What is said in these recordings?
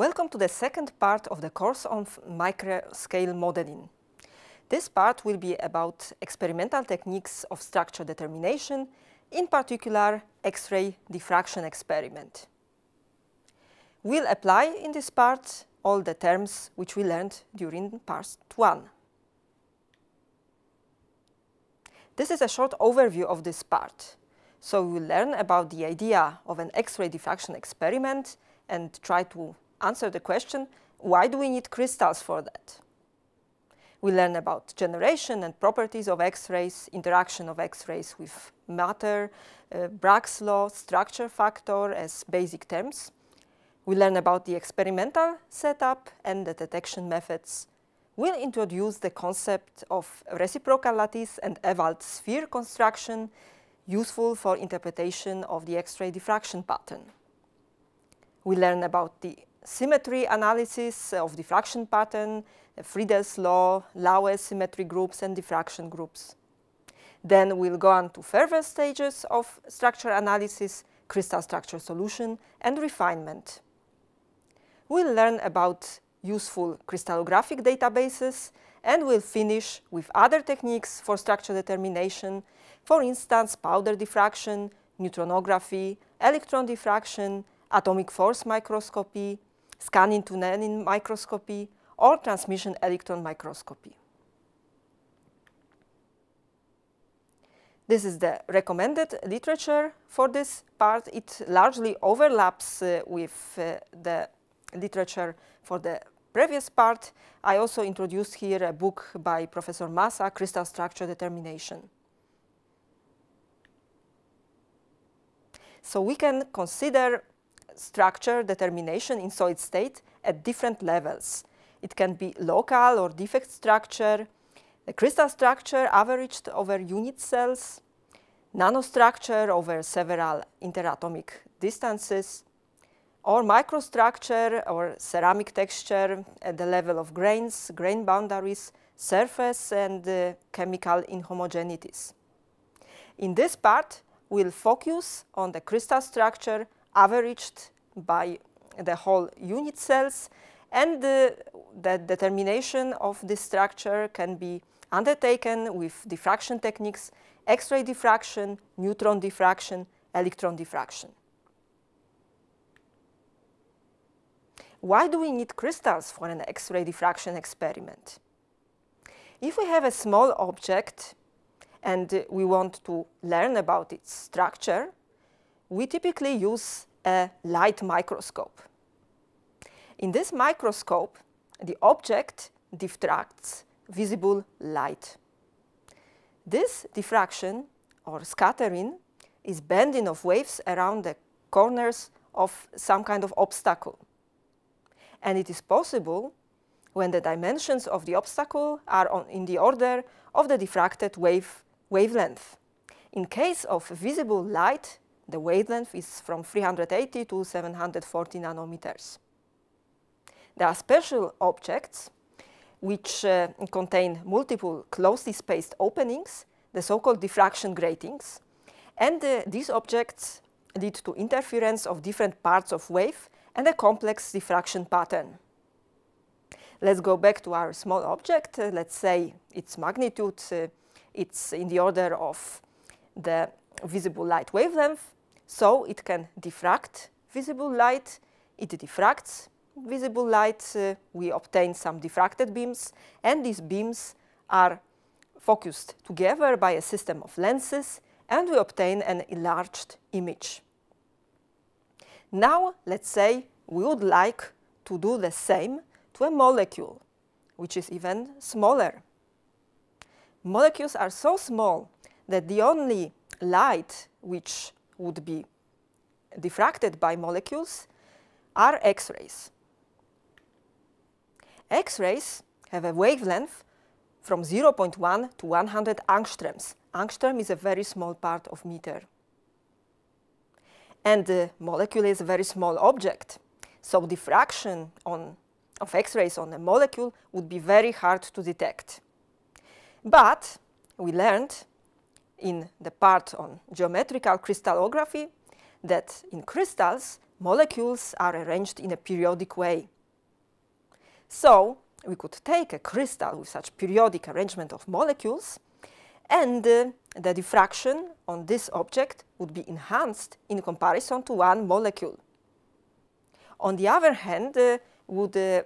Welcome to the second part of the course on microscale modeling. This part will be about experimental techniques of structure determination, in particular X-ray diffraction experiment. We'll apply in this part all the terms which we learned during part 1. This is a short overview of this part. So we will learn about the idea of an X-ray diffraction experiment and try to answer the question, why do we need crystals for that? We learn about generation and properties of X-rays, interaction of X-rays with matter, uh, Bragg's law, structure factor as basic terms. We learn about the experimental setup and the detection methods. We'll introduce the concept of reciprocal lattice and Ewald sphere construction useful for interpretation of the X-ray diffraction pattern. We learn about the symmetry analysis of diffraction pattern, Friedel's law, Laue symmetry groups and diffraction groups. Then we'll go on to further stages of structure analysis, crystal structure solution and refinement. We'll learn about useful crystallographic databases and we'll finish with other techniques for structure determination, for instance powder diffraction, neutronography, electron diffraction, atomic force microscopy, scanning to Nenin microscopy, or transmission electron microscopy. This is the recommended literature for this part. It largely overlaps uh, with uh, the literature for the previous part. I also introduced here a book by Professor Massa, Crystal Structure Determination. So we can consider structure determination in solid state at different levels. It can be local or defect structure, the crystal structure averaged over unit cells, nanostructure over several interatomic distances, or microstructure or ceramic texture at the level of grains, grain boundaries, surface and uh, chemical inhomogeneities. In this part, we'll focus on the crystal structure averaged by the whole unit cells and the, the determination of this structure can be undertaken with diffraction techniques, X-ray diffraction, neutron diffraction, electron diffraction. Why do we need crystals for an X-ray diffraction experiment? If we have a small object and we want to learn about its structure, we typically use a light microscope. In this microscope, the object diffracts visible light. This diffraction, or scattering, is bending of waves around the corners of some kind of obstacle. And it is possible when the dimensions of the obstacle are on, in the order of the diffracted wave wavelength. In case of visible light, the wavelength is from 380 to 740 nanometers. There are special objects which uh, contain multiple closely spaced openings, the so-called diffraction gratings. And uh, these objects lead to interference of different parts of wave and a complex diffraction pattern. Let's go back to our small object. Uh, let's say its magnitude, uh, it's in the order of the visible light wavelength. So it can diffract visible light, it diffracts visible light, uh, we obtain some diffracted beams, and these beams are focused together by a system of lenses, and we obtain an enlarged image. Now, let's say we would like to do the same to a molecule, which is even smaller. Molecules are so small that the only light which would be diffracted by molecules are X-rays. X-rays have a wavelength from 0.1 to 100 angstroms. Angstrom is a very small part of meter. And the molecule is a very small object. So diffraction on, of X-rays on a molecule would be very hard to detect. But we learned in the part on geometrical crystallography that in crystals, molecules are arranged in a periodic way. So we could take a crystal with such periodic arrangement of molecules and uh, the diffraction on this object would be enhanced in comparison to one molecule. On the other hand, uh, would uh,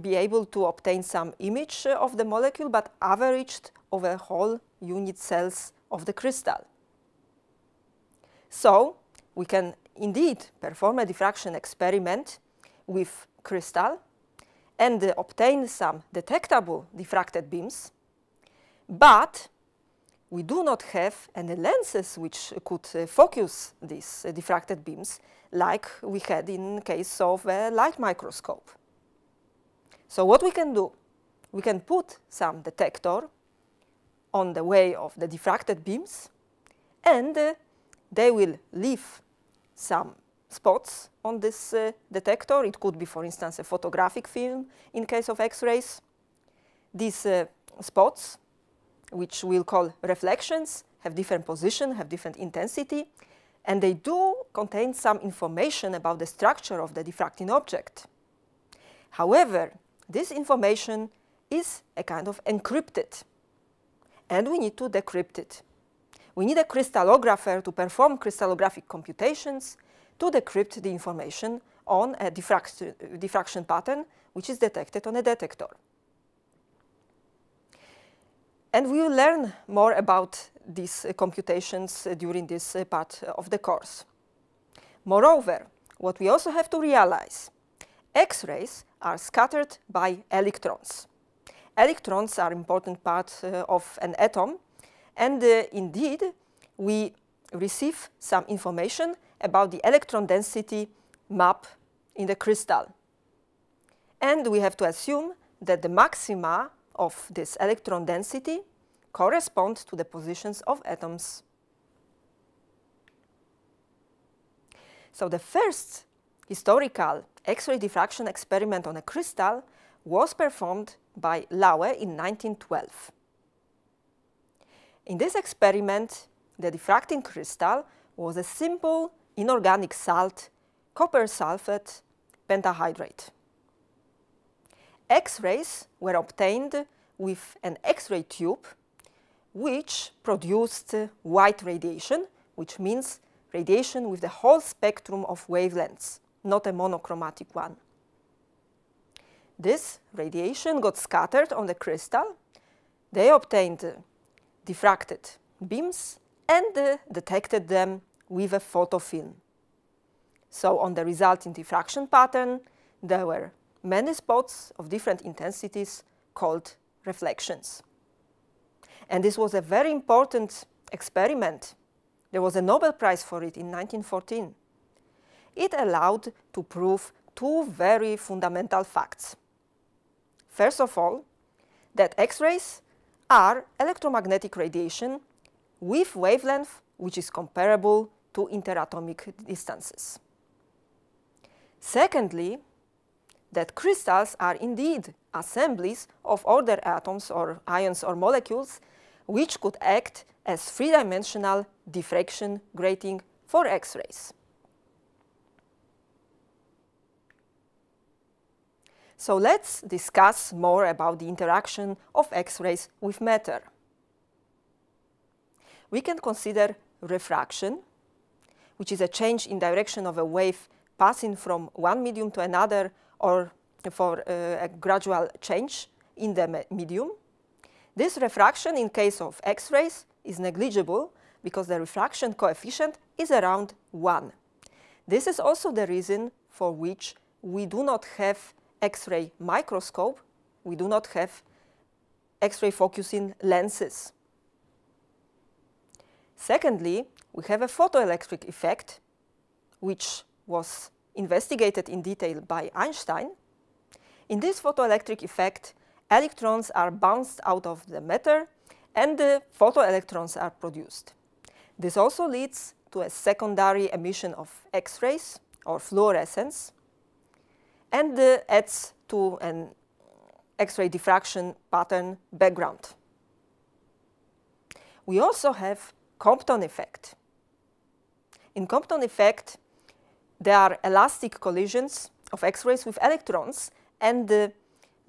be able to obtain some image of the molecule but averaged over whole unit cells of the crystal. So we can indeed perform a diffraction experiment with crystal and uh, obtain some detectable diffracted beams, but we do not have any lenses which could uh, focus these uh, diffracted beams like we had in case of a light microscope. So what we can do? We can put some detector on the way of the diffracted beams and uh, they will leave some spots on this uh, detector. It could be, for instance, a photographic film in case of X-rays. These uh, spots, which we'll call reflections, have different position, have different intensity, and they do contain some information about the structure of the diffracting object. However, this information is a kind of encrypted and we need to decrypt it. We need a crystallographer to perform crystallographic computations to decrypt the information on a diffraction, diffraction pattern which is detected on a detector. And we will learn more about these uh, computations uh, during this uh, part of the course. Moreover, what we also have to realize, X-rays are scattered by electrons electrons are important part uh, of an atom. And uh, indeed, we receive some information about the electron density map in the crystal. And we have to assume that the maxima of this electron density correspond to the positions of atoms. So the first historical X-ray diffraction experiment on a crystal was performed by Laue in 1912. In this experiment, the diffracting crystal was a simple inorganic salt, copper sulfate pentahydrate. X-rays were obtained with an X-ray tube which produced white radiation, which means radiation with the whole spectrum of wavelengths, not a monochromatic one. This radiation got scattered on the crystal. They obtained diffracted beams and uh, detected them with a photofilm. So on the resulting diffraction pattern, there were many spots of different intensities called reflections. And this was a very important experiment. There was a Nobel Prize for it in 1914. It allowed to prove two very fundamental facts. First of all, that X-rays are electromagnetic radiation with wavelength which is comparable to interatomic distances. Secondly, that crystals are indeed assemblies of other atoms or ions or molecules which could act as three-dimensional diffraction grating for X-rays. So let's discuss more about the interaction of X-rays with matter. We can consider refraction, which is a change in direction of a wave passing from one medium to another or for uh, a gradual change in the medium. This refraction in case of X-rays is negligible because the refraction coefficient is around 1. This is also the reason for which we do not have X-ray microscope, we do not have X-ray focusing lenses. Secondly, we have a photoelectric effect, which was investigated in detail by Einstein. In this photoelectric effect, electrons are bounced out of the matter and the photoelectrons are produced. This also leads to a secondary emission of X-rays or fluorescence and adds to an X-ray diffraction pattern background. We also have Compton effect. In Compton effect, there are elastic collisions of X-rays with electrons and the,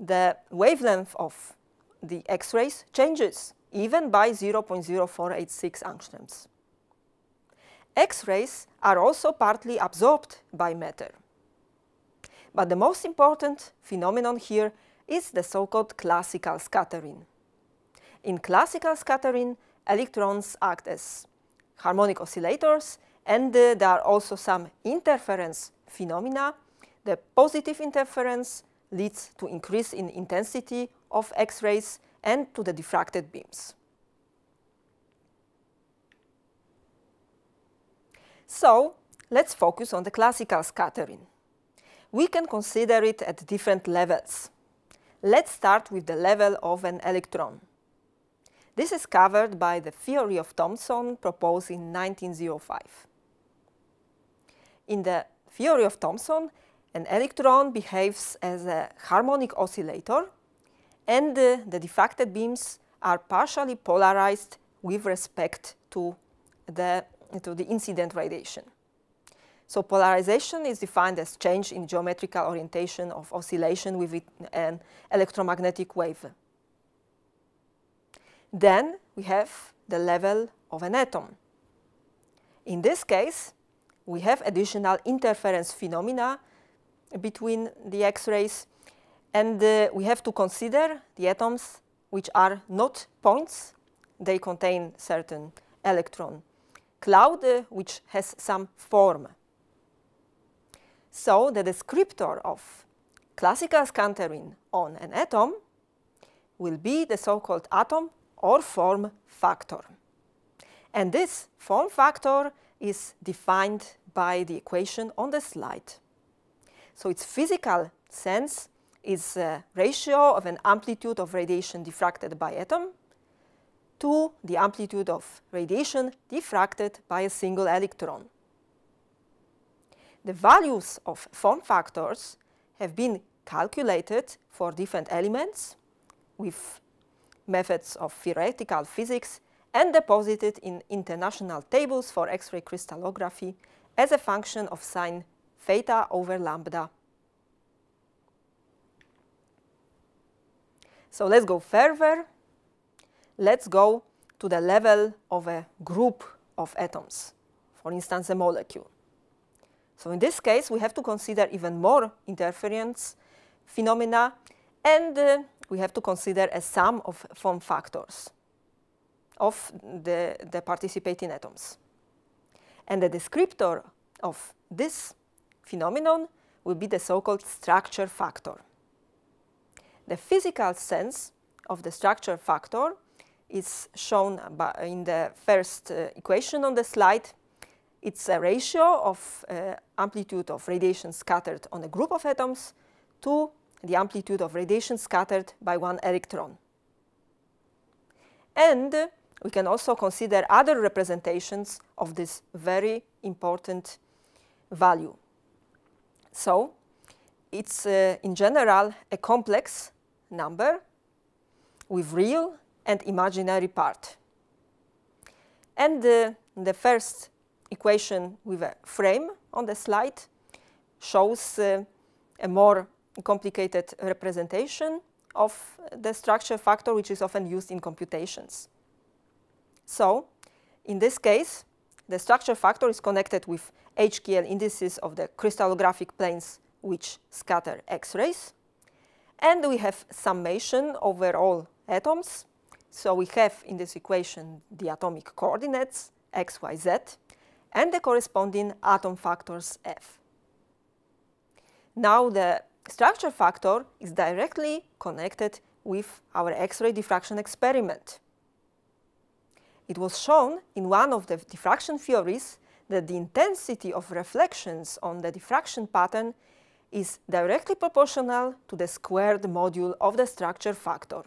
the wavelength of the X-rays changes even by 0.0486 angstroms. X-rays are also partly absorbed by matter. But the most important phenomenon here is the so-called classical scattering. In classical scattering, electrons act as harmonic oscillators and uh, there are also some interference phenomena. The positive interference leads to increase in intensity of X-rays and to the diffracted beams. So let's focus on the classical scattering. We can consider it at different levels. Let's start with the level of an electron. This is covered by the theory of Thomson proposed in 1905. In the theory of Thomson, an electron behaves as a harmonic oscillator and uh, the diffracted beams are partially polarized with respect to the, to the incident radiation. So polarization is defined as change in geometrical orientation of oscillation within an electromagnetic wave. Then we have the level of an atom. In this case, we have additional interference phenomena between the X-rays and uh, we have to consider the atoms which are not points. They contain certain electron cloud uh, which has some form. So the descriptor of classical scattering on an atom will be the so-called atom or form factor. And this form factor is defined by the equation on the slide. So its physical sense is a ratio of an amplitude of radiation diffracted by atom to the amplitude of radiation diffracted by a single electron the values of form factors have been calculated for different elements with methods of theoretical physics and deposited in international tables for X-ray crystallography as a function of sine theta over lambda. So let's go further. Let's go to the level of a group of atoms, for instance, a molecule. So in this case, we have to consider even more interference phenomena, and uh, we have to consider a sum of form factors of the, the participating atoms. And the descriptor of this phenomenon will be the so-called structure factor. The physical sense of the structure factor is shown in the first uh, equation on the slide it's a ratio of uh, amplitude of radiation scattered on a group of atoms to the amplitude of radiation scattered by one electron. And we can also consider other representations of this very important value. So it's uh, in general a complex number with real and imaginary part. And uh, the first equation with a frame on the slide shows uh, a more complicated representation of the structure factor, which is often used in computations. So, in this case, the structure factor is connected with HKL indices of the crystallographic planes which scatter X-rays. And we have summation over all atoms. So we have in this equation the atomic coordinates, x, y, z, and the corresponding atom factors F. Now the structure factor is directly connected with our X-ray diffraction experiment. It was shown in one of the diffraction theories that the intensity of reflections on the diffraction pattern is directly proportional to the squared module of the structure factor.